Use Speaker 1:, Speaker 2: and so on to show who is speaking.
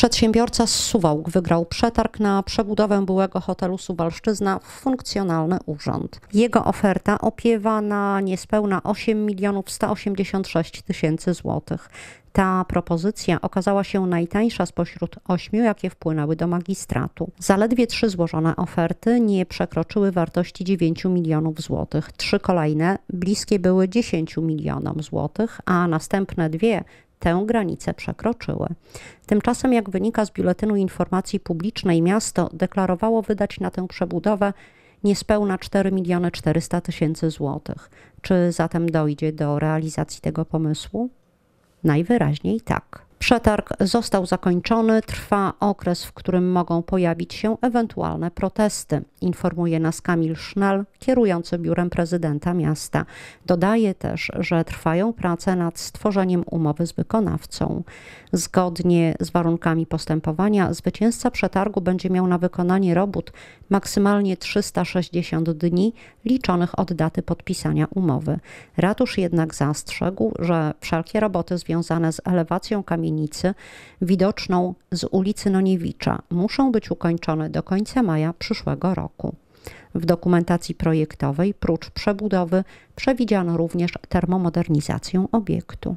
Speaker 1: Przedsiębiorca z Suwałk wygrał przetarg na przebudowę byłego hotelu Subalszczyzna w funkcjonalny urząd. Jego oferta opiewa na niespełna 8 milionów 186 tysięcy złotych. Ta propozycja okazała się najtańsza spośród ośmiu, jakie wpłynęły do magistratu. Zaledwie trzy złożone oferty nie przekroczyły wartości 9 milionów złotych. Trzy kolejne bliskie były 10 milionom złotych, a następne dwie tę granicę przekroczyły. Tymczasem, jak wynika z Biuletynu Informacji Publicznej, miasto deklarowało wydać na tę przebudowę niespełna 4 miliony 400 tysięcy złotych. Czy zatem dojdzie do realizacji tego pomysłu? Najwyraźniej tak. Przetarg został zakończony, trwa okres, w którym mogą pojawić się ewentualne protesty, informuje nas Kamil Sznal, kierujący biurem prezydenta miasta. Dodaje też, że trwają prace nad stworzeniem umowy z wykonawcą. Zgodnie z warunkami postępowania zwycięzca przetargu będzie miał na wykonanie robót maksymalnie 360 dni liczonych od daty podpisania umowy. Ratusz jednak zastrzegł, że wszelkie roboty związane z elewacją kamieni widoczną z ulicy Noniewicza, muszą być ukończone do końca maja przyszłego roku. W dokumentacji projektowej, prócz przebudowy, przewidziano również termomodernizację obiektu.